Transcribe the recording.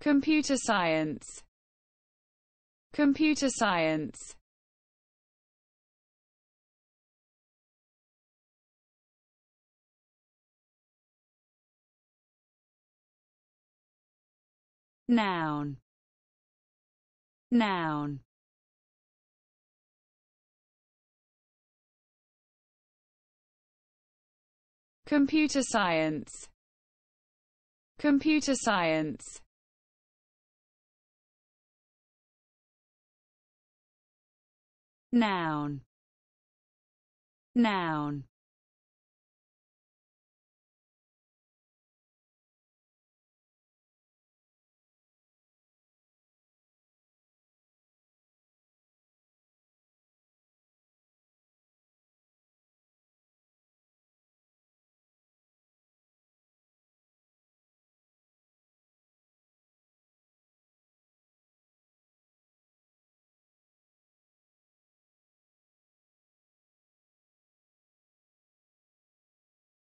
Computer science Computer science Noun Noun Computer science Computer science noun noun